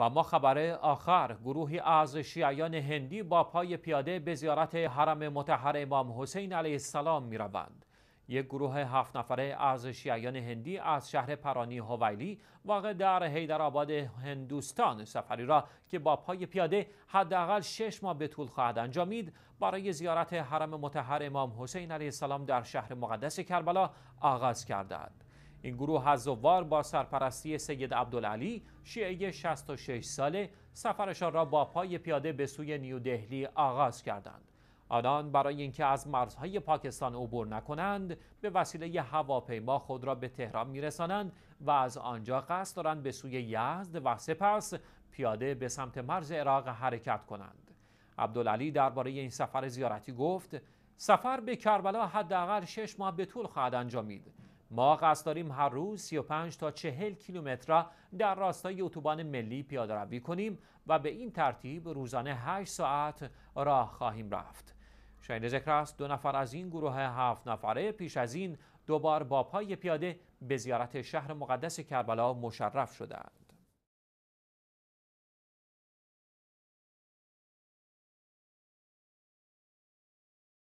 و ما خبر آخر گروهی از شیعیان هندی با پای پیاده به زیارت حرم متحر امام حسین علیه السلام می روند. یک گروه هفت نفره از شیعیان هندی از شهر پرانی هویلی واقع در آباد هندوستان سفری را که با پای پیاده حداقل شش ماه به طول خواهد انجامید برای زیارت حرم متحر امام حسین علیه السلام در شهر مقدس کربلا آغاز کردند. این گروه هزوار با سرپرستی سید عبدالعلی شیعه 66 ساله سفرشان را با پای پیاده به سوی نیو دهلی آغاز کردند. آنان برای اینکه از مرزهای پاکستان عبور نکنند به وسیله هواپیما خود را به تهران میرسانند و از آنجا قصد دارند به سوی یزد و سپس پیاده به سمت مرز عراق حرکت کنند عبدالعلی درباره این سفر زیارتی گفت سفر به کربلا حداقل شش ماه به طول خواهد انجامید ما قصد داریم هر روز 35 تا 40 کیلومتر را در راستای اتوبان ملی پیاده روی کنیم و به این ترتیب روزانه 8 ساعت راه خواهیم رفت. شاید ذکر است دو نفر از این گروه هفت نفره پیش از این دوبار با پای پیاده به زیارت شهر مقدس کربلا مشرف شدند.